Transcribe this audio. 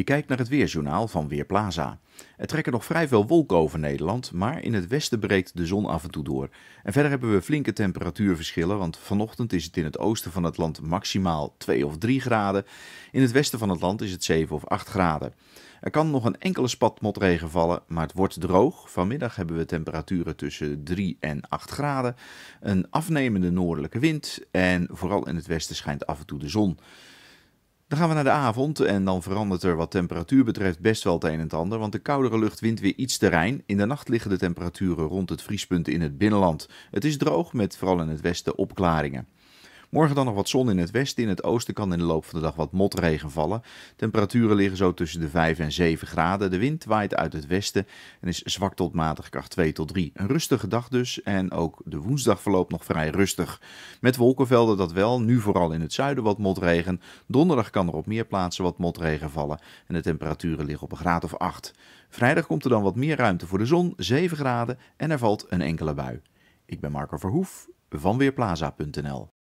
Je kijkt naar het weerjournaal van Weerplaza. Er trekken nog vrij veel wolken over Nederland, maar in het westen breekt de zon af en toe door. En verder hebben we flinke temperatuurverschillen, want vanochtend is het in het oosten van het land maximaal 2 of 3 graden. In het westen van het land is het 7 of 8 graden. Er kan nog een enkele spat motregen vallen, maar het wordt droog. Vanmiddag hebben we temperaturen tussen 3 en 8 graden, een afnemende noordelijke wind en vooral in het westen schijnt af en toe de zon. Dan gaan we naar de avond en dan verandert er wat temperatuur betreft best wel het een en het ander, want de koudere lucht wint weer iets terrein. In de nacht liggen de temperaturen rond het vriespunt in het binnenland. Het is droog met vooral in het westen opklaringen. Morgen dan nog wat zon in het westen. In het oosten kan in de loop van de dag wat motregen vallen. Temperaturen liggen zo tussen de 5 en 7 graden. De wind waait uit het westen en is zwak tot matig kracht 2 tot 3. Een rustige dag dus. En ook de woensdag verloopt nog vrij rustig. Met wolkenvelden dat wel. Nu vooral in het zuiden wat motregen. Donderdag kan er op meer plaatsen wat motregen vallen. En de temperaturen liggen op een graad of 8. Vrijdag komt er dan wat meer ruimte voor de zon, 7 graden, en er valt een enkele bui. Ik ben Marco Verhoef van Weerplaza.nl.